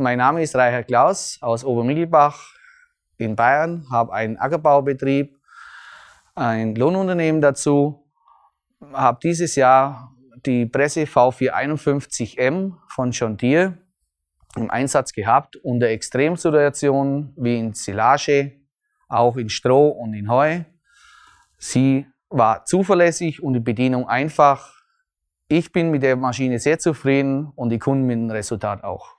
Mein Name ist Reicher Klaus aus Obermichelbach in Bayern, habe einen Ackerbaubetrieb, ein Lohnunternehmen dazu, habe dieses Jahr die Presse V451M von John Deere im Einsatz gehabt unter Extremsituationen wie in Silage, auch in Stroh und in Heu. Sie war zuverlässig und die Bedienung einfach. Ich bin mit der Maschine sehr zufrieden und die Kunden mit dem Resultat auch.